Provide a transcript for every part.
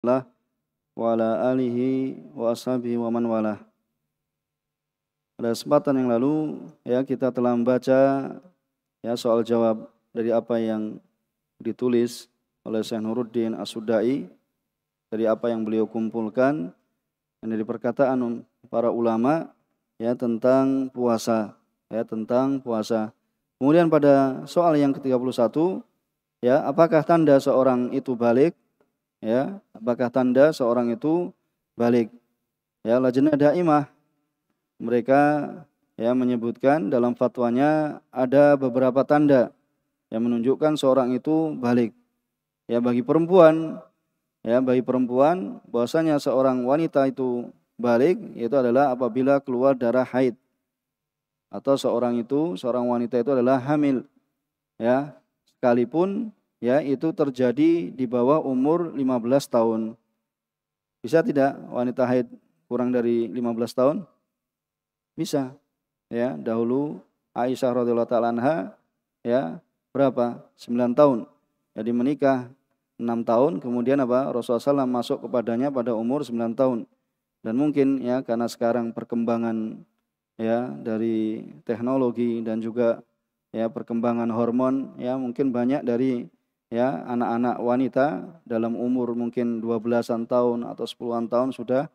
lah wa ala alihi wa ashabihi wa man walah. Pada kesempatan yang lalu ya kita telah membaca ya soal jawab dari apa yang ditulis oleh Syekh Nuruddin As-Sudai dari apa yang beliau kumpulkan dan dari perkataan para ulama ya tentang puasa ya tentang puasa. Kemudian pada soal yang ke-31 ya apakah tanda seorang itu balik ya apakah tanda seorang itu balik ya lajnah daimah mereka ya menyebutkan dalam fatwanya ada beberapa tanda yang menunjukkan seorang itu balik ya bagi perempuan ya bagi perempuan bahwasanya seorang wanita itu balik yaitu adalah apabila keluar darah haid atau seorang itu seorang wanita itu adalah hamil ya sekalipun ya itu terjadi di bawah umur 15 tahun. Bisa tidak wanita haid kurang dari 15 tahun? Bisa. Ya, dahulu Aisyah radhiyallahu taala anha ya berapa? 9 tahun. Jadi menikah 6 tahun, kemudian apa? Rasulullah SAW masuk kepadanya pada umur 9 tahun. Dan mungkin ya karena sekarang perkembangan ya dari teknologi dan juga ya perkembangan hormon ya mungkin banyak dari ya anak-anak wanita dalam umur mungkin 12-an tahun atau 10-an tahun sudah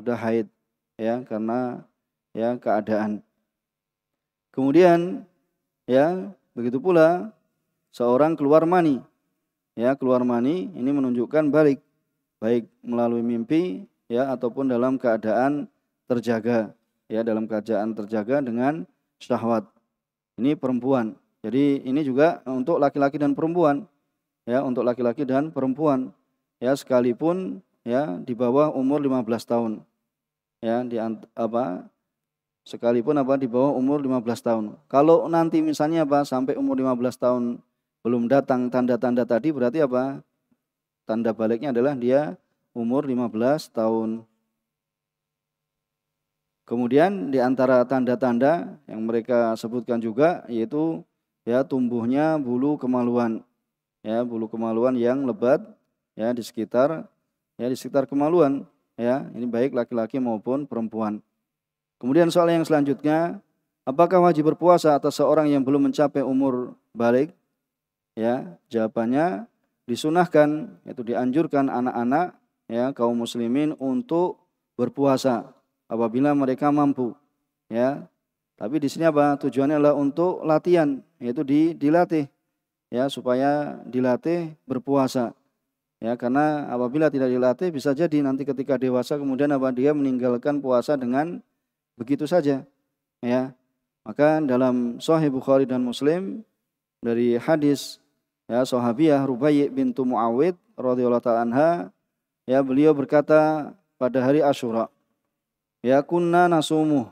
sudah haid ya karena ya keadaan. Kemudian ya begitu pula seorang keluar mani. Ya, keluar mani ini menunjukkan balik baik melalui mimpi ya ataupun dalam keadaan terjaga ya dalam keadaan terjaga dengan syahwat. Ini perempuan. Jadi ini juga untuk laki-laki dan perempuan ya untuk laki-laki dan perempuan ya sekalipun ya di bawah umur 15 tahun ya di apa sekalipun apa di bawah umur 15 tahun kalau nanti misalnya apa sampai umur 15 tahun belum datang tanda-tanda tadi berarti apa tanda baliknya adalah dia umur 15 tahun kemudian di antara tanda-tanda yang mereka sebutkan juga yaitu ya tumbuhnya bulu kemaluan ya bulu kemaluan yang lebat ya di sekitar ya di sekitar kemaluan ya ini baik laki-laki maupun perempuan. Kemudian soal yang selanjutnya, apakah wajib berpuasa atas seorang yang belum mencapai umur balik? Ya, jawabannya disunahkan, yaitu dianjurkan anak-anak ya kaum muslimin untuk berpuasa apabila mereka mampu. Ya. Tapi di sini apa? Tujuannya adalah untuk latihan, yaitu di dilatih ya supaya dilatih berpuasa ya karena apabila tidak dilatih bisa jadi nanti ketika dewasa kemudian apa dia meninggalkan puasa dengan begitu saja ya maka dalam Sahih Bukhari dan Muslim dari hadis ya sahabiah rubaiy bintu Muawid radhiyallahu taala anha ya beliau berkata pada hari Asyura ya kunna nasumu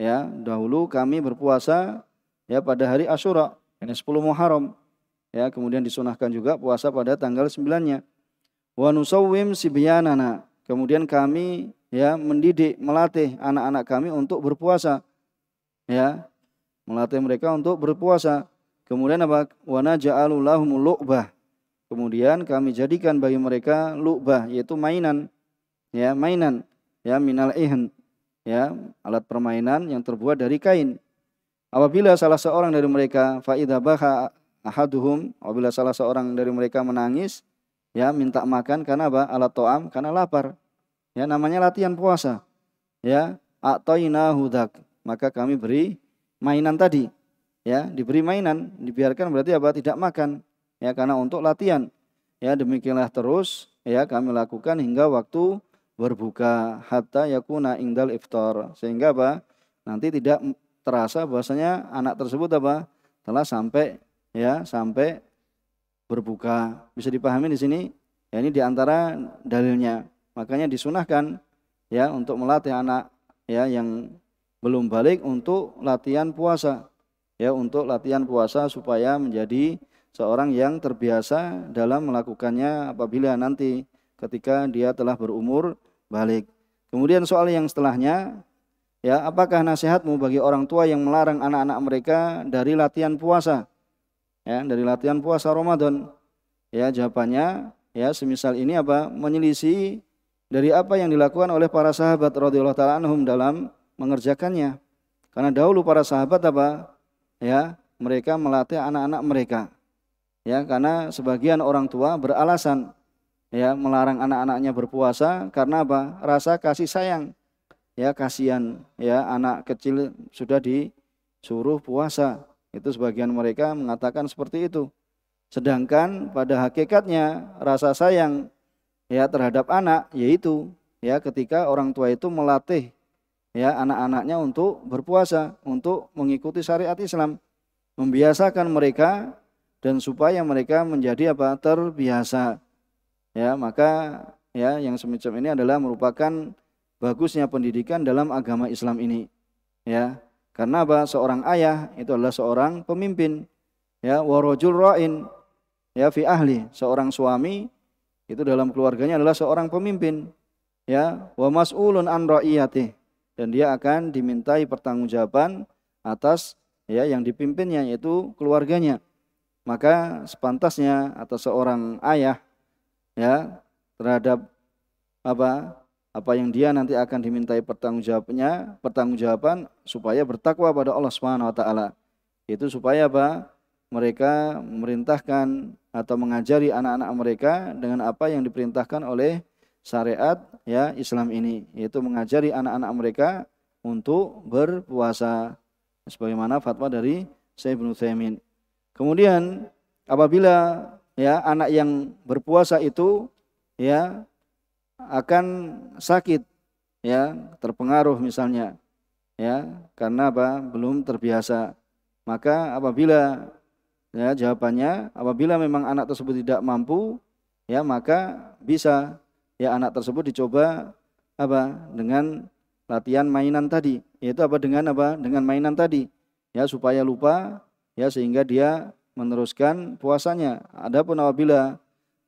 ya dahulu kami berpuasa ya pada hari Asyura ini 10 Muharram Ya, kemudian disunahkan juga puasa pada tanggal 9-nya. Wa nusawwim sibyanana. Kemudian kami ya mendidik, melatih anak-anak kami untuk berpuasa. Ya, melatih mereka untuk berpuasa. Kemudian apa? Wa naj'alu lahum lu'bah. Kemudian kami jadikan bagi mereka lu'bah yaitu mainan. Ya, mainan. Ya, minal ihn. Ya, alat permainan yang terbuat dari kain. Apabila salah seorang dari mereka baha ahaduhum apabila salah seorang dari mereka menangis ya minta makan karena apa? Alat to'am karena lapar. Ya namanya latihan puasa. Ya, atoina hudak. Maka kami beri mainan tadi. Ya, diberi mainan, dibiarkan berarti apa? Tidak makan. Ya, karena untuk latihan. Ya, demikianlah terus ya kami lakukan hingga waktu berbuka hatta yakuna ingdal iftar. Sehingga apa? Nanti tidak terasa bahwasanya anak tersebut apa? telah sampai ya sampai berbuka. Bisa dipahami di sini? Ya, ini diantara dalilnya. Makanya disunahkan ya untuk melatih anak ya yang belum balik untuk latihan puasa ya untuk latihan puasa supaya menjadi seorang yang terbiasa dalam melakukannya apabila nanti ketika dia telah berumur balik. Kemudian soal yang setelahnya ya apakah nasihatmu bagi orang tua yang melarang anak-anak mereka dari latihan puasa? ya dari latihan puasa Ramadan ya jawabannya ya semisal ini apa menyelisih dari apa yang dilakukan oleh para sahabat radhiyallahu taala anhum dalam mengerjakannya karena dahulu para sahabat apa ya mereka melatih anak-anak mereka ya karena sebagian orang tua beralasan ya melarang anak-anaknya berpuasa karena apa rasa kasih sayang ya kasihan ya anak kecil sudah disuruh puasa itu sebagian mereka mengatakan seperti itu. Sedangkan pada hakikatnya rasa sayang ya terhadap anak yaitu ya ketika orang tua itu melatih ya anak-anaknya untuk berpuasa, untuk mengikuti syariat Islam, membiasakan mereka dan supaya mereka menjadi apa? terbiasa. Ya, maka ya yang semacam ini adalah merupakan bagusnya pendidikan dalam agama Islam ini. Ya, karena apa? Seorang ayah itu adalah seorang pemimpin. Ya, warojul roin ya fi ahli, seorang suami itu dalam keluarganya adalah seorang pemimpin. Ya, wa mas'ulun an roiyati dan dia akan dimintai pertanggungjawaban atas ya yang dipimpinnya yaitu keluarganya. Maka sepantasnya atas seorang ayah ya terhadap apa apa yang dia nanti akan dimintai pertanggungjawabnya pertanggungjawaban supaya bertakwa pada Allah Subhanahu wa taala. Itu supaya apa? Mereka memerintahkan atau mengajari anak-anak mereka dengan apa yang diperintahkan oleh syariat ya Islam ini, yaitu mengajari anak-anak mereka untuk berpuasa sebagaimana fatwa dari Syekh Ibnu Utsaimin. Kemudian apabila ya anak yang berpuasa itu ya akan sakit ya, terpengaruh misalnya ya, karena apa? belum terbiasa. Maka apabila ya jawabannya apabila memang anak tersebut tidak mampu ya maka bisa ya anak tersebut dicoba apa dengan latihan mainan tadi yaitu apa dengan apa dengan mainan tadi ya supaya lupa ya sehingga dia meneruskan puasanya adapun apabila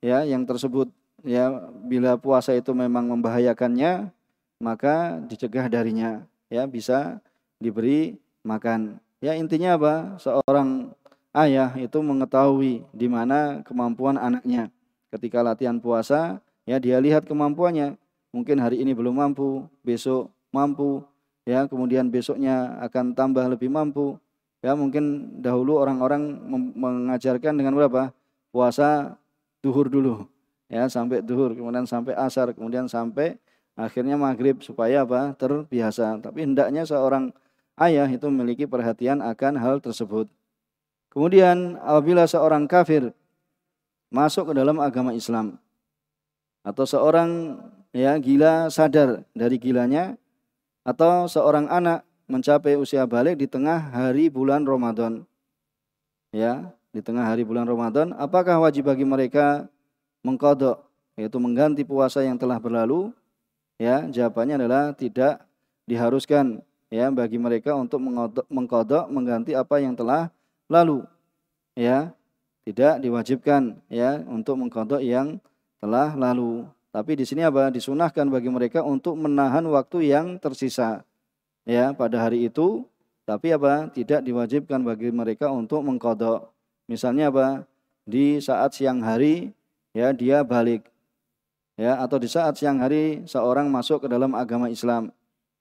ya yang tersebut ya bila puasa itu memang membahayakannya maka dicegah darinya ya bisa diberi makan ya intinya apa seorang ayah itu mengetahui di mana kemampuan anaknya ketika latihan puasa ya dia lihat kemampuannya mungkin hari ini belum mampu besok mampu ya kemudian besoknya akan tambah lebih mampu ya mungkin dahulu orang-orang mengajarkan dengan berapa puasa duhur dulu ya sampai duhur kemudian sampai asar kemudian sampai akhirnya maghrib supaya apa terbiasa tapi hendaknya seorang ayah itu memiliki perhatian akan hal tersebut kemudian apabila seorang kafir masuk ke dalam agama Islam atau seorang ya gila sadar dari gilanya atau seorang anak mencapai usia balik di tengah hari bulan Ramadan ya di tengah hari bulan Ramadan apakah wajib bagi mereka mengkodok yaitu mengganti puasa yang telah berlalu ya jawabannya adalah tidak diharuskan ya bagi mereka untuk mengkodok, mengkodok mengganti apa yang telah lalu ya tidak diwajibkan ya untuk mengkodok yang telah lalu tapi di sini apa disunahkan bagi mereka untuk menahan waktu yang tersisa ya pada hari itu tapi apa tidak diwajibkan bagi mereka untuk mengkodok misalnya apa di saat siang hari ya dia balik ya atau di saat siang hari seorang masuk ke dalam agama Islam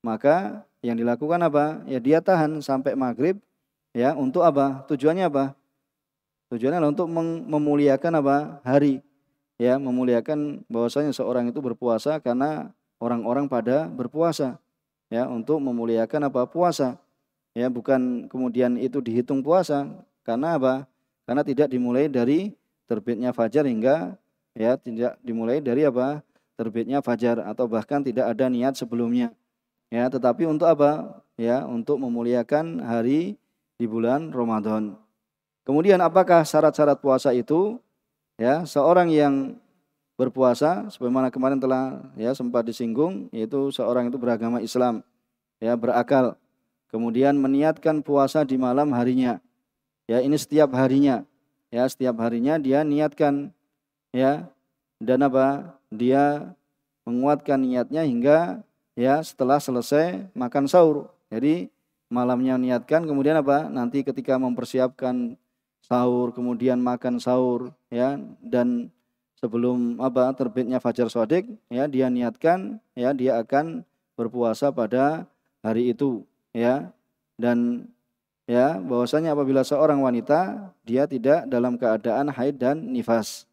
maka yang dilakukan apa ya dia tahan sampai maghrib ya untuk apa tujuannya apa tujuannya adalah untuk memuliakan apa hari ya memuliakan bahwasanya seorang itu berpuasa karena orang-orang pada berpuasa ya untuk memuliakan apa puasa ya bukan kemudian itu dihitung puasa karena apa karena tidak dimulai dari terbitnya fajar hingga ya tidak dimulai dari apa terbitnya fajar atau bahkan tidak ada niat sebelumnya ya tetapi untuk apa ya untuk memuliakan hari di bulan Ramadan kemudian apakah syarat-syarat puasa itu ya seorang yang berpuasa sebagaimana kemarin telah ya sempat disinggung yaitu seorang itu beragama Islam ya berakal kemudian meniatkan puasa di malam harinya ya ini setiap harinya ya setiap harinya dia niatkan ya dan apa dia menguatkan niatnya hingga ya setelah selesai makan sahur jadi malamnya niatkan kemudian apa nanti ketika mempersiapkan sahur kemudian makan sahur ya dan sebelum apa terbitnya fajar sodik ya dia niatkan ya dia akan berpuasa pada hari itu ya dan ya bahwasanya apabila seorang wanita dia tidak dalam keadaan haid dan nifas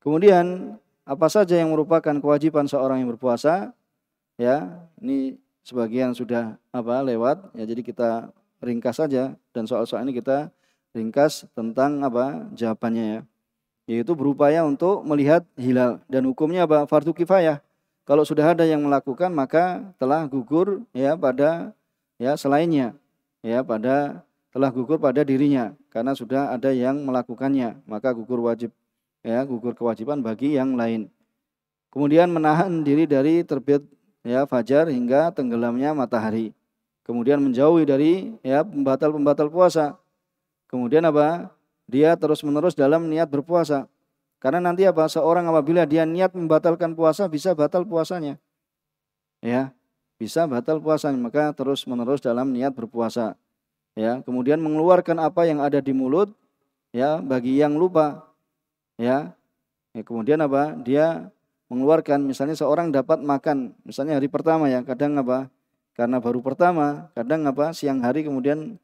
Kemudian apa saja yang merupakan kewajiban seorang yang berpuasa? Ya, ini sebagian sudah apa lewat ya jadi kita ringkas saja dan soal-soal ini kita ringkas tentang apa jawabannya ya yaitu berupaya untuk melihat hilal dan hukumnya apa fardu kifayah kalau sudah ada yang melakukan maka telah gugur ya pada ya selainnya ya pada telah gugur pada dirinya karena sudah ada yang melakukannya maka gugur wajib ya gugur kewajiban bagi yang lain. Kemudian menahan diri dari terbit ya fajar hingga tenggelamnya matahari. Kemudian menjauhi dari ya pembatal-pembatal puasa. Kemudian apa? Dia terus-menerus dalam niat berpuasa. Karena nanti apa? Seorang apabila dia niat membatalkan puasa bisa batal puasanya. Ya, bisa batal puasa. maka terus-menerus dalam niat berpuasa. Ya, kemudian mengeluarkan apa yang ada di mulut ya bagi yang lupa Ya. ya kemudian apa? Dia mengeluarkan misalnya seorang dapat makan misalnya hari pertama ya kadang apa karena baru pertama kadang apa siang hari kemudian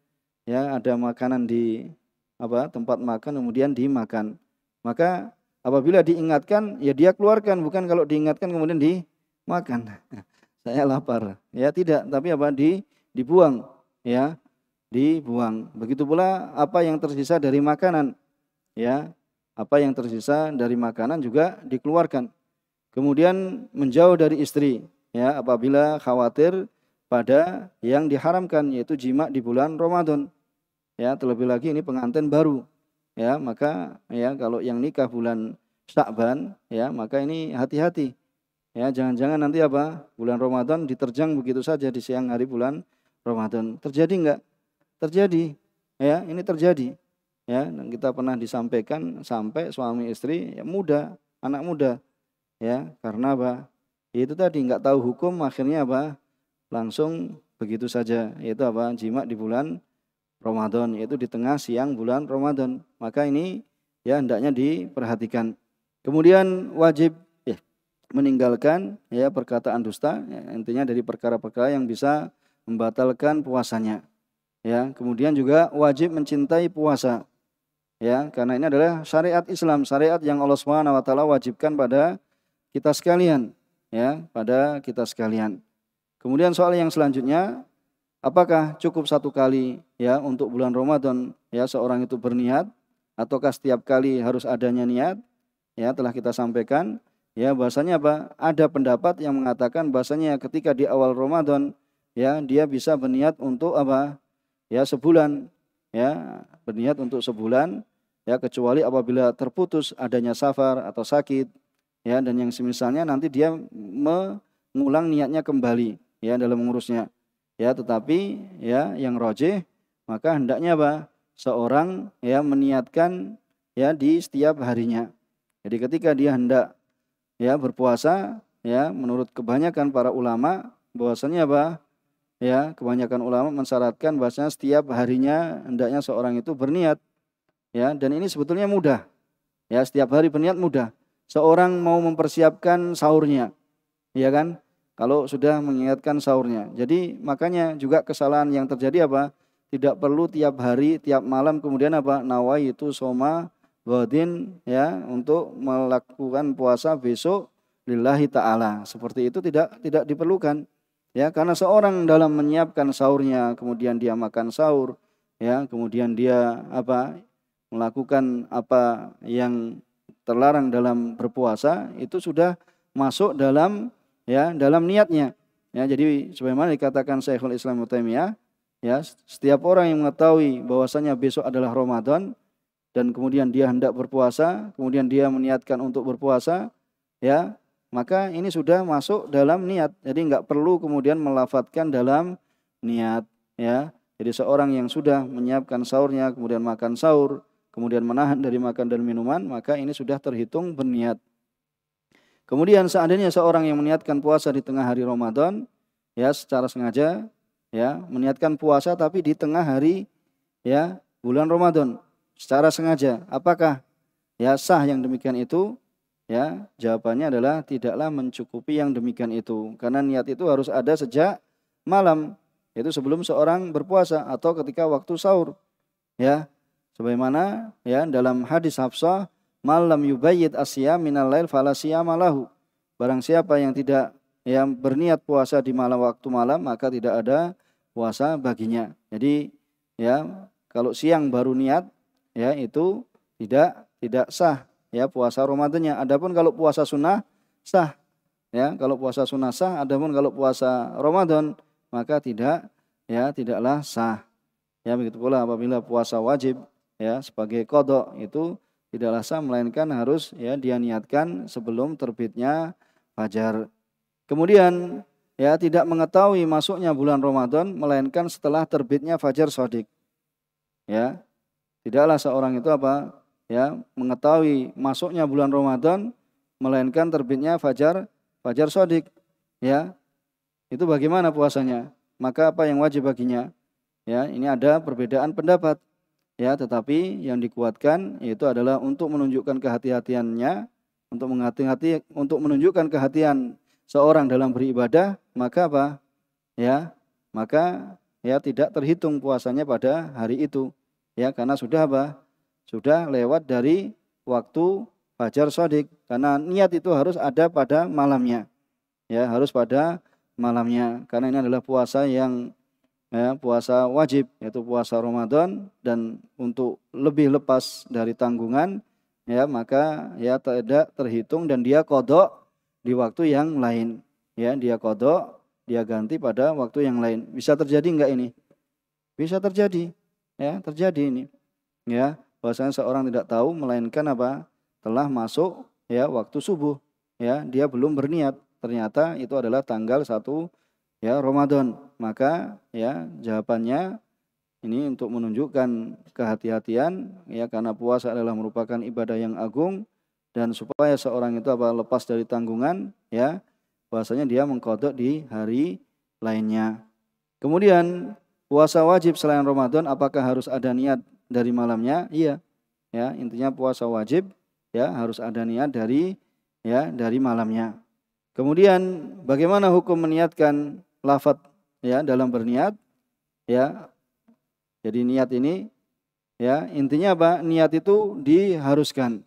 ya ada makanan di apa tempat makan kemudian dimakan maka apabila diingatkan ya dia keluarkan bukan kalau diingatkan kemudian dimakan saya lapar ya tidak tapi apa di dibuang ya dibuang begitu pula apa yang tersisa dari makanan ya apa yang tersisa dari makanan juga dikeluarkan. Kemudian menjauh dari istri ya apabila khawatir pada yang diharamkan yaitu jima di bulan Ramadan. Ya, terlebih lagi ini pengantin baru. Ya, maka ya kalau yang nikah bulan Sya'ban ya, maka ini hati-hati. Ya, jangan-jangan nanti apa? Bulan Ramadan diterjang begitu saja di siang hari bulan Ramadan. Terjadi enggak? Terjadi. Ya, ini terjadi ya kita pernah disampaikan sampai suami istri ya, muda anak muda ya karena apa ya, itu tadi nggak tahu hukum akhirnya apa langsung begitu saja yaitu apa jima di bulan Ramadan yaitu di tengah siang bulan Ramadan maka ini ya hendaknya diperhatikan kemudian wajib ya, meninggalkan ya perkataan dusta ya, intinya dari perkara-perkara yang bisa membatalkan puasanya ya kemudian juga wajib mencintai puasa Ya, karena ini adalah syariat Islam, syariat yang Allah Subhanahu wa taala wajibkan pada kita sekalian, ya, pada kita sekalian. Kemudian soal yang selanjutnya, apakah cukup satu kali ya untuk bulan Ramadan ya seorang itu berniat ataukah setiap kali harus adanya niat? Ya, telah kita sampaikan. Ya, bahasanya apa? Ada pendapat yang mengatakan bahasanya ketika di awal Ramadan ya dia bisa berniat untuk apa? Ya, sebulan ya berniat untuk sebulan ya kecuali apabila terputus adanya safar atau sakit ya dan yang semisalnya nanti dia mengulang niatnya kembali ya dalam mengurusnya ya tetapi ya yang rojih maka hendaknya apa seorang ya meniatkan ya di setiap harinya jadi ketika dia hendak ya berpuasa ya menurut kebanyakan para ulama bahwasanya apa ya kebanyakan ulama mensyaratkan bahasanya setiap harinya hendaknya seorang itu berniat ya dan ini sebetulnya mudah ya setiap hari berniat mudah seorang mau mempersiapkan sahurnya ya kan kalau sudah mengingatkan sahurnya jadi makanya juga kesalahan yang terjadi apa tidak perlu tiap hari tiap malam kemudian apa nawai itu soma wadin ya untuk melakukan puasa besok lillahi taala seperti itu tidak tidak diperlukan Ya, karena seorang dalam menyiapkan sahurnya, kemudian dia makan sahur, ya, kemudian dia apa? melakukan apa yang terlarang dalam berpuasa itu sudah masuk dalam ya dalam niatnya. Ya, jadi sebagaimana dikatakan Syekhul Islam Utsaimiyah ya, setiap orang yang mengetahui bahwasanya besok adalah Ramadan dan kemudian dia hendak berpuasa, kemudian dia meniatkan untuk berpuasa, ya, maka ini sudah masuk dalam niat. Jadi nggak perlu kemudian melafatkan dalam niat ya. Jadi seorang yang sudah menyiapkan sahurnya, kemudian makan sahur, kemudian menahan dari makan dan minuman, maka ini sudah terhitung berniat. Kemudian seandainya seorang yang meniatkan puasa di tengah hari Ramadan, ya secara sengaja ya meniatkan puasa tapi di tengah hari ya bulan Ramadan secara sengaja, apakah ya sah yang demikian itu? Ya, jawabannya adalah tidaklah mencukupi yang demikian itu karena niat itu harus ada sejak malam yaitu sebelum seorang berpuasa atau ketika waktu sahur. Ya. Sebagaimana ya dalam hadis Hafsah, "Malam yubayyid asya minal lail fala malahu." Barang siapa yang tidak yang berniat puasa di malam waktu malam maka tidak ada puasa baginya. Jadi ya kalau siang baru niat ya itu tidak tidak sah ya puasa Ramadannya. Adapun kalau puasa sunnah sah. Ya, kalau puasa sunnah sah, adapun kalau puasa Ramadan maka tidak ya tidaklah sah. Ya begitu pula apabila puasa wajib ya sebagai kodok itu tidaklah sah melainkan harus ya dia niatkan sebelum terbitnya fajar. Kemudian ya tidak mengetahui masuknya bulan Ramadan melainkan setelah terbitnya fajar sodik. Ya. Tidaklah seorang itu apa? ya mengetahui masuknya bulan Ramadan melainkan terbitnya fajar fajar sodik ya itu bagaimana puasanya maka apa yang wajib baginya ya ini ada perbedaan pendapat ya tetapi yang dikuatkan yaitu adalah untuk menunjukkan kehati-hatiannya untuk menghati-hati untuk menunjukkan kehatian seorang dalam beribadah maka apa ya maka ya tidak terhitung puasanya pada hari itu ya karena sudah apa sudah lewat dari waktu fajar sodik karena niat itu harus ada pada malamnya ya harus pada malamnya karena ini adalah puasa yang ya, puasa wajib yaitu puasa Ramadan dan untuk lebih lepas dari tanggungan ya maka ya tidak terhitung dan dia kodok di waktu yang lain ya dia kodok dia ganti pada waktu yang lain bisa terjadi enggak ini bisa terjadi ya terjadi ini ya bahwasanya seorang tidak tahu melainkan apa telah masuk ya waktu subuh ya dia belum berniat ternyata itu adalah tanggal 1 ya Ramadan maka ya jawabannya ini untuk menunjukkan kehati-hatian ya karena puasa adalah merupakan ibadah yang agung dan supaya seorang itu apa lepas dari tanggungan ya bahasanya dia mengkodok di hari lainnya kemudian puasa wajib selain Ramadan apakah harus ada niat dari malamnya? Iya. Ya, intinya puasa wajib ya harus ada niat dari ya dari malamnya. Kemudian bagaimana hukum meniatkan lafat ya dalam berniat ya. Jadi niat ini ya intinya apa? Niat itu diharuskan.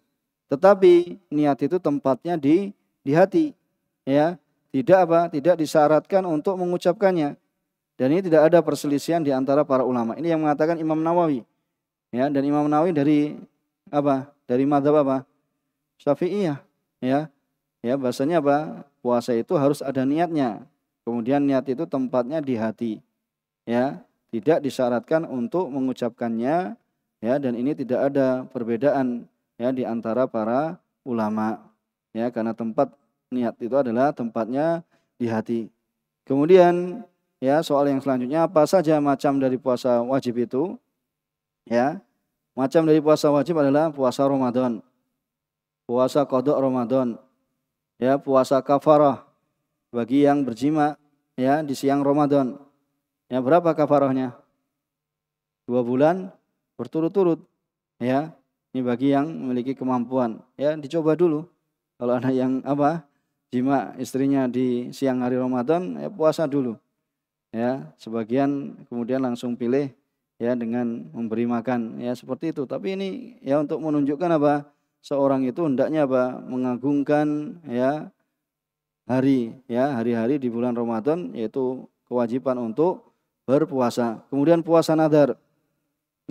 Tetapi niat itu tempatnya di di hati ya. Tidak apa? Tidak disyaratkan untuk mengucapkannya. Dan ini tidak ada perselisihan di antara para ulama. Ini yang mengatakan Imam Nawawi Ya, dan Imam Nawawi dari apa? Dari madhab apa? Syafi'iyah. Ya. Ya, bahasanya apa? Puasa itu harus ada niatnya. Kemudian niat itu tempatnya di hati. Ya, tidak disyaratkan untuk mengucapkannya ya dan ini tidak ada perbedaan ya di antara para ulama ya karena tempat niat itu adalah tempatnya di hati. Kemudian ya soal yang selanjutnya apa saja macam dari puasa wajib itu? Ya. Macam dari puasa wajib adalah puasa Ramadan. Puasa kodok Ramadan. Ya, puasa kafarah bagi yang berjima ya di siang Ramadan. Ya, berapa kafarahnya? Dua bulan berturut-turut. Ya, ini bagi yang memiliki kemampuan. Ya, dicoba dulu. Kalau ada yang apa? jima istrinya di siang hari Ramadan, ya puasa dulu. Ya, sebagian kemudian langsung pilih ya dengan memberi makan ya seperti itu tapi ini ya untuk menunjukkan apa seorang itu hendaknya apa mengagungkan ya hari ya hari-hari di bulan Ramadan yaitu kewajiban untuk berpuasa kemudian puasa nadar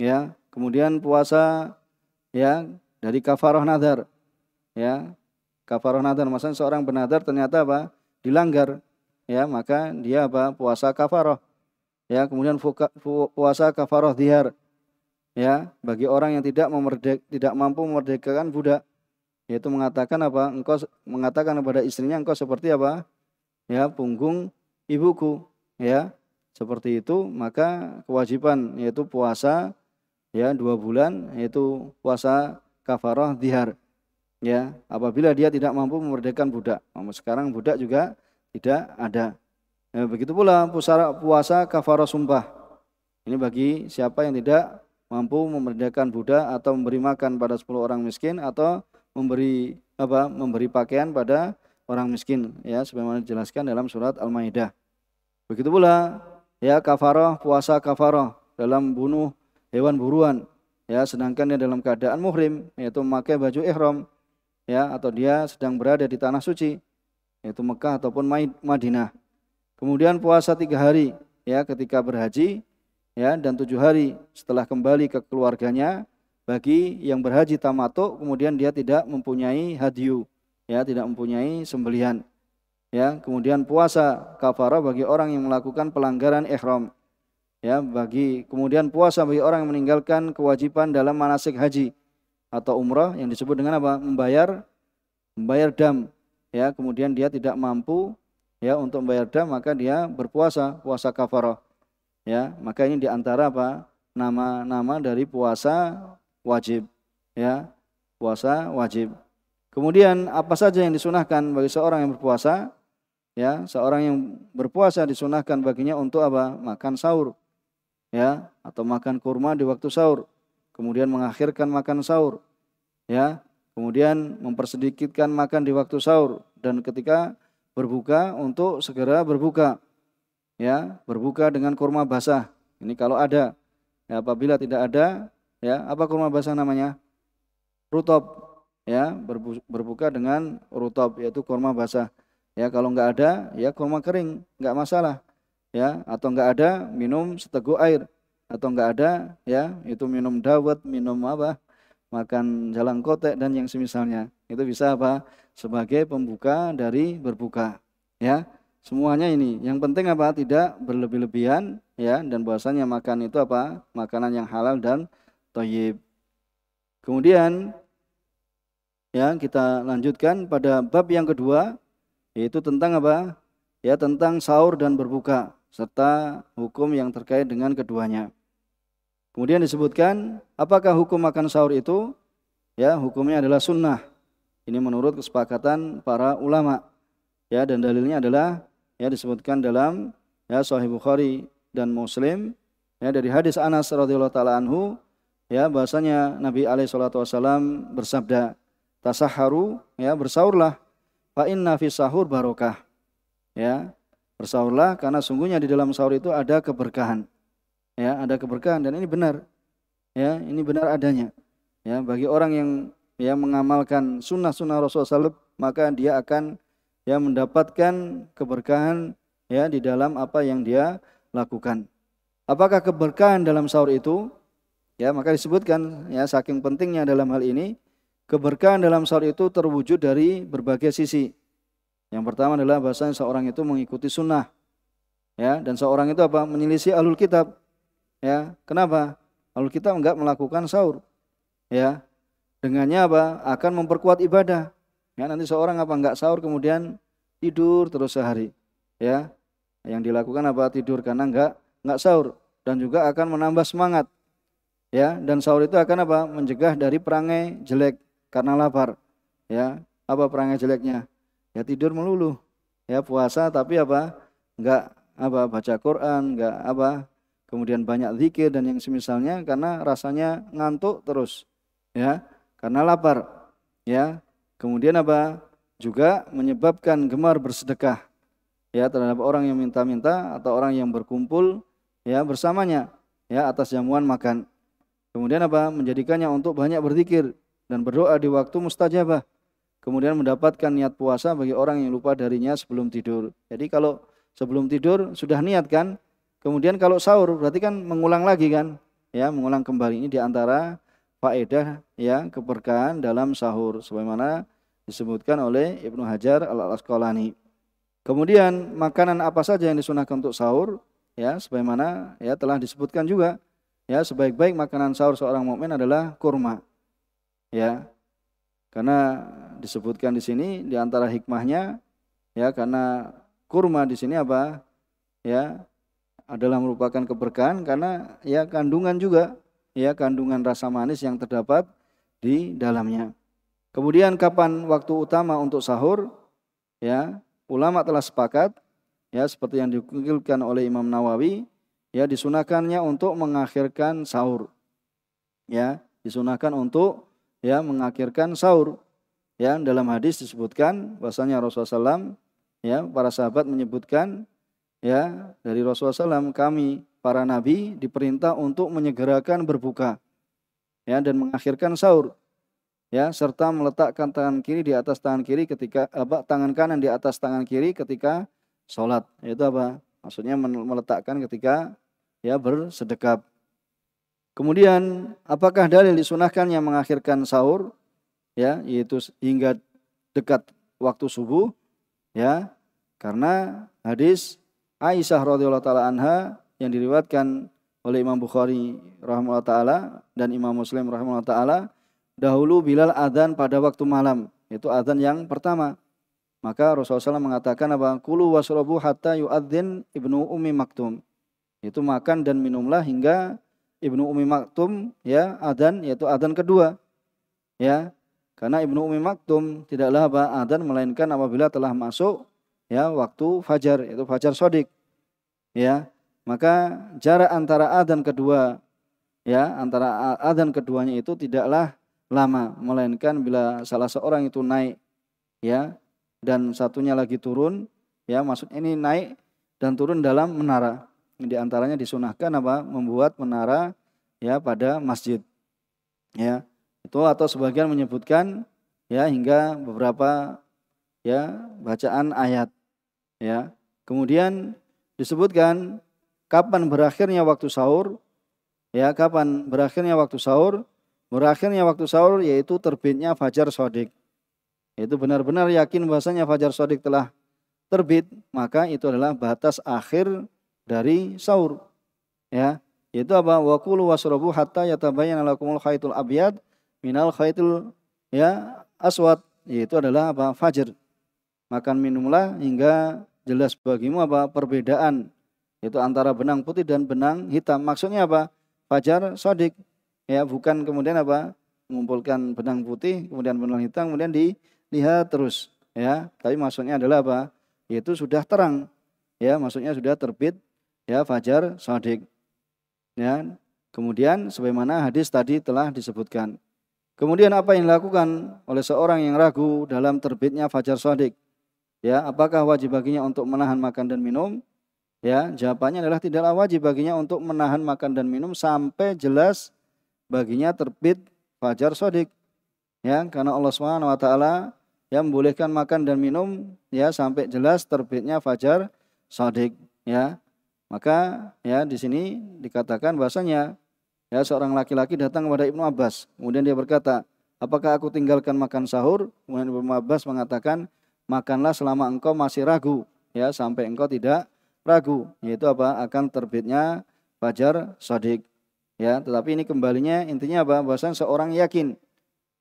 ya kemudian puasa ya dari kafarah nadar ya kafarah nadar maksudnya seorang benadar ternyata apa dilanggar ya maka dia apa puasa kafarah ya kemudian puasa kafaroh dihar ya bagi orang yang tidak memerdek, tidak mampu memerdekakan budak yaitu mengatakan apa engkau mengatakan kepada istrinya engkau seperti apa ya punggung ibuku ya seperti itu maka kewajiban yaitu puasa ya dua bulan yaitu puasa kafaroh dihar ya apabila dia tidak mampu memerdekakan budak sekarang budak juga tidak ada Ya, begitu pula puasa, puasa kafara sumpah. Ini bagi siapa yang tidak mampu memerdekakan budak atau memberi makan pada 10 orang miskin atau memberi apa memberi pakaian pada orang miskin ya sebagaimana dijelaskan dalam surat Al-Maidah. Begitu pula ya kafarah puasa kafarah dalam bunuh hewan buruan ya sedangkan dia dalam keadaan muhrim yaitu memakai baju ihram ya atau dia sedang berada di tanah suci yaitu Mekah ataupun Madinah. Kemudian puasa tiga hari ya ketika berhaji ya dan tujuh hari setelah kembali ke keluarganya bagi yang berhaji tamato, kemudian dia tidak mempunyai hadyu ya tidak mempunyai sembelian, ya kemudian puasa kafara bagi orang yang melakukan pelanggaran ihram ya bagi kemudian puasa bagi orang yang meninggalkan kewajiban dalam manasik haji atau umrah yang disebut dengan apa membayar membayar dam ya kemudian dia tidak mampu ya untuk membayar dam maka dia berpuasa puasa kafaroh ya maka ini diantara apa nama-nama dari puasa wajib ya puasa wajib kemudian apa saja yang disunahkan bagi seorang yang berpuasa ya seorang yang berpuasa disunahkan baginya untuk apa makan sahur ya atau makan kurma di waktu sahur kemudian mengakhirkan makan sahur ya kemudian mempersedikitkan makan di waktu sahur dan ketika berbuka untuk segera berbuka. Ya, berbuka dengan kurma basah. Ini kalau ada. Ya, apabila tidak ada, ya, apa kurma basah namanya? Rutop. Ya, berbuka dengan rutop yaitu kurma basah. Ya, kalau nggak ada, ya kurma kering, nggak masalah. Ya, atau nggak ada, minum seteguk air. Atau nggak ada, ya, itu minum dawet, minum apa? Makan jalan kotek dan yang semisalnya. Itu bisa apa? sebagai pembuka dari berbuka ya semuanya ini yang penting apa tidak berlebih-lebihan ya dan bahwasanya makan itu apa makanan yang halal dan toyib kemudian ya kita lanjutkan pada bab yang kedua yaitu tentang apa ya tentang sahur dan berbuka serta hukum yang terkait dengan keduanya kemudian disebutkan apakah hukum makan sahur itu ya hukumnya adalah sunnah ini menurut kesepakatan para ulama. Ya, dan dalilnya adalah ya disebutkan dalam ya Sahih Bukhari dan Muslim ya dari hadis Anas radhiyallahu taala anhu ya bahasanya Nabi alaihi salatu wasallam bersabda tasaharu ya bersaurlah fa inna fi sahur barokah ya bersaurlah karena sungguhnya di dalam sahur itu ada keberkahan ya ada keberkahan dan ini benar ya ini benar adanya ya bagi orang yang yang mengamalkan sunnah-sunnah Rasulullah SAW, maka dia akan ya mendapatkan keberkahan ya di dalam apa yang dia lakukan. Apakah keberkahan dalam sahur itu? Ya, maka disebutkan ya saking pentingnya dalam hal ini, keberkahan dalam sahur itu terwujud dari berbagai sisi. Yang pertama adalah bahasanya seorang itu mengikuti sunnah. Ya, dan seorang itu apa? Menyelisih alul kitab. Ya, kenapa? Alul kitab enggak melakukan sahur. Ya, dengannya apa? Akan memperkuat ibadah. Ya, nanti seorang apa nggak sahur kemudian tidur terus sehari. Ya, yang dilakukan apa tidur karena nggak nggak sahur dan juga akan menambah semangat. Ya, dan sahur itu akan apa? Mencegah dari perangai jelek karena lapar. Ya, apa perangai jeleknya? Ya tidur melulu. Ya puasa tapi apa? Nggak apa baca Quran, nggak apa kemudian banyak zikir dan yang semisalnya karena rasanya ngantuk terus. Ya, karena lapar ya kemudian apa juga menyebabkan gemar bersedekah ya terhadap orang yang minta-minta atau orang yang berkumpul ya bersamanya ya atas jamuan makan kemudian apa menjadikannya untuk banyak berzikir dan berdoa di waktu mustajabah kemudian mendapatkan niat puasa bagi orang yang lupa darinya sebelum tidur jadi kalau sebelum tidur sudah niat kan kemudian kalau sahur berarti kan mengulang lagi kan ya mengulang kembali ini diantara faedah ya keberkahan dalam sahur sebagaimana disebutkan oleh Ibnu Hajar Al Asqalani. Kemudian makanan apa saja yang disunahkan untuk sahur ya sebagaimana ya telah disebutkan juga ya sebaik-baik makanan sahur seorang mukmin adalah kurma. Ya. Karena disebutkan di sini di antara hikmahnya ya karena kurma di sini apa? Ya, adalah merupakan keberkahan karena ya kandungan juga ya kandungan rasa manis yang terdapat di dalamnya. Kemudian kapan waktu utama untuk sahur? Ya, ulama telah sepakat ya seperti yang dikukilkan oleh Imam Nawawi ya disunahkannya untuk mengakhirkan sahur. Ya, disunahkan untuk ya mengakhirkan sahur. Ya, dalam hadis disebutkan bahwasanya Rasulullah SAW, ya para sahabat menyebutkan ya dari Rasulullah SAW kami para nabi diperintah untuk menyegerakan berbuka ya dan mengakhirkan sahur ya serta meletakkan tangan kiri di atas tangan kiri ketika apa tangan kanan di atas tangan kiri ketika sholat itu apa maksudnya meletakkan ketika ya bersedekap kemudian apakah dalil disunahkan yang mengakhirkan sahur ya yaitu hingga dekat waktu subuh ya karena hadis Aisyah radhiyallahu taala anha yang diriwatkan oleh Imam Bukhari rahimahullah taala dan Imam Muslim rahimahullah taala dahulu Bilal adzan pada waktu malam itu adzan yang pertama maka Rasulullah SAW mengatakan apa kulu wasrobu hatta yuadzin ibnu ummi maktum itu makan dan minumlah hingga ibnu ummi maktum ya adzan yaitu adzan kedua ya karena ibnu ummi maktum tidaklah apa adzan melainkan apabila telah masuk ya waktu fajar itu fajar sodik ya maka jarak antara A dan kedua ya, antara A dan keduanya itu tidaklah lama, melainkan bila salah seorang itu naik ya dan satunya lagi turun, ya maksud ini naik dan turun dalam menara. Di antaranya disunahkan apa? membuat menara ya pada masjid. Ya. Itu atau sebagian menyebutkan ya hingga beberapa ya bacaan ayat ya. Kemudian disebutkan Kapan berakhirnya waktu sahur? Ya, kapan berakhirnya waktu sahur? Berakhirnya waktu sahur yaitu terbitnya fajar sodik. Itu benar-benar yakin bahasanya fajar sodik telah terbit, maka itu adalah batas akhir dari sahur. Ya, itu apa? Wakulu wasrobu hatta yatabayan alaikumul khaitul abiyad minal khaitul ya aswat. yaitu adalah apa fajar makan minumlah hingga jelas bagimu apa perbedaan itu antara benang putih dan benang hitam. Maksudnya apa? Fajar sodik. Ya, bukan kemudian apa? Mengumpulkan benang putih, kemudian benang hitam, kemudian dilihat terus. Ya, tapi maksudnya adalah apa? Yaitu sudah terang. Ya, maksudnya sudah terbit. Ya, fajar sodik. Ya, kemudian sebagaimana hadis tadi telah disebutkan. Kemudian apa yang dilakukan oleh seorang yang ragu dalam terbitnya fajar sodik? Ya, apakah wajib baginya untuk menahan makan dan minum Ya, jawabannya adalah tidaklah wajib baginya untuk menahan makan dan minum sampai jelas baginya terbit fajar sodik. Ya, karena Allah Subhanahu wa taala yang membolehkan makan dan minum ya sampai jelas terbitnya fajar sodik ya. Maka ya di sini dikatakan bahasanya ya seorang laki-laki datang kepada Ibnu Abbas, kemudian dia berkata, "Apakah aku tinggalkan makan sahur?" Kemudian Ibnu Abbas mengatakan, "Makanlah selama engkau masih ragu ya sampai engkau tidak ragu yaitu apa akan terbitnya fajar sadiq ya tetapi ini kembalinya intinya apa bahwasanya seorang yakin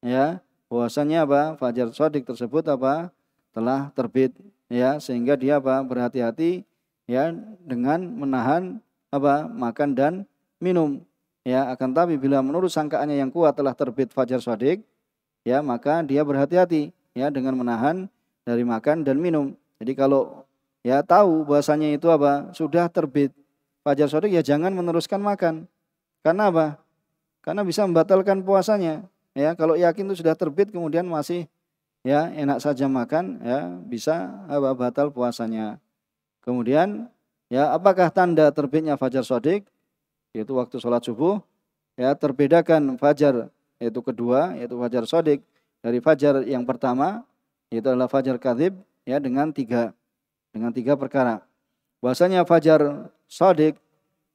ya bahwasannya apa fajar sadiq tersebut apa telah terbit ya sehingga dia apa berhati-hati ya dengan menahan apa makan dan minum ya akan tapi bila menurut sangkaannya yang kuat telah terbit fajar sadiq ya maka dia berhati-hati ya dengan menahan dari makan dan minum jadi kalau ya tahu bahasanya itu apa sudah terbit fajar sore ya jangan meneruskan makan karena apa karena bisa membatalkan puasanya ya kalau yakin itu sudah terbit kemudian masih ya enak saja makan ya bisa apa batal puasanya kemudian ya apakah tanda terbitnya fajar sodik yaitu waktu sholat subuh ya terbedakan fajar yaitu kedua yaitu fajar sodik dari fajar yang pertama yaitu adalah fajar kadhib ya dengan tiga dengan tiga perkara. Bahasanya fajar sadik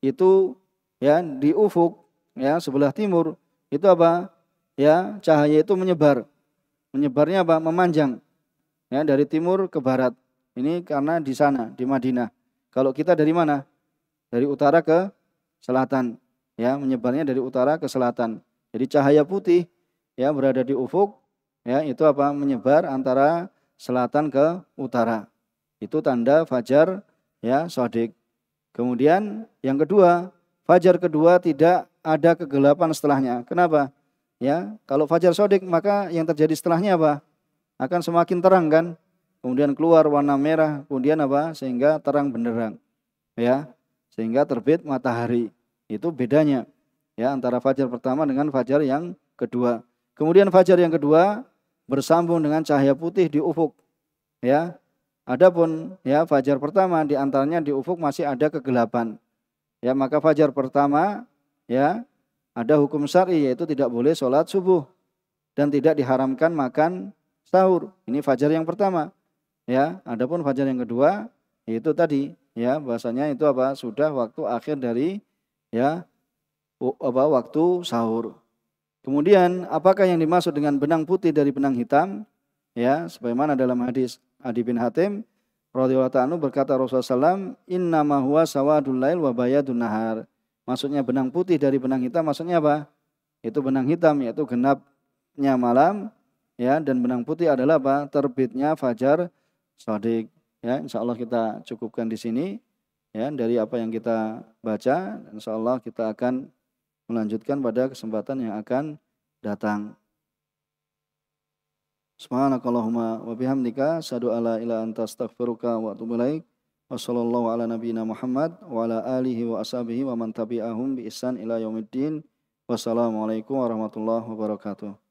itu ya di ufuk ya sebelah timur itu apa? Ya, cahaya itu menyebar. Menyebarnya apa? Memanjang. Ya, dari timur ke barat. Ini karena di sana, di Madinah. Kalau kita dari mana? Dari utara ke selatan. Ya, menyebarnya dari utara ke selatan. Jadi cahaya putih ya berada di ufuk ya itu apa? menyebar antara selatan ke utara. Itu tanda fajar ya sodik. Kemudian yang kedua, fajar kedua tidak ada kegelapan setelahnya. Kenapa? Ya, kalau fajar sodik maka yang terjadi setelahnya apa? Akan semakin terang kan? Kemudian keluar warna merah, kemudian apa? Sehingga terang benderang. Ya, sehingga terbit matahari. Itu bedanya ya antara fajar pertama dengan fajar yang kedua. Kemudian fajar yang kedua bersambung dengan cahaya putih di ufuk. Ya, Adapun ya fajar pertama di antaranya di ufuk masih ada kegelapan. Ya maka fajar pertama ya ada hukum syar'i yaitu tidak boleh sholat subuh dan tidak diharamkan makan sahur. Ini fajar yang pertama. Ya, adapun fajar yang kedua yaitu tadi ya bahasanya itu apa sudah waktu akhir dari ya apa waktu sahur. Kemudian apakah yang dimaksud dengan benang putih dari benang hitam? Ya, sebagaimana dalam hadis Adi bin Hatim radhiyallahu anhu berkata Rasulullah SAW, "Inna ma huwa sawadul lail wa bayadun nahar." Maksudnya benang putih dari benang hitam maksudnya apa? Itu benang hitam yaitu genapnya malam ya dan benang putih adalah apa? terbitnya fajar shadiq. Ya, insya Allah kita cukupkan di sini ya dari apa yang kita baca. Insya Allah kita akan melanjutkan pada kesempatan yang akan datang. Subhanakallahumma wa bihamdika asyhadu alla ilaha anta astaghfiruka wa atubu ilaik. Wassallallahu ala nabiyyina Muhammad wa ala alihi wa ashabihi wa man tabi'ahum bi ihsan ila yaumiddin. Wassalamualaikum warahmatullahi wabarakatuh.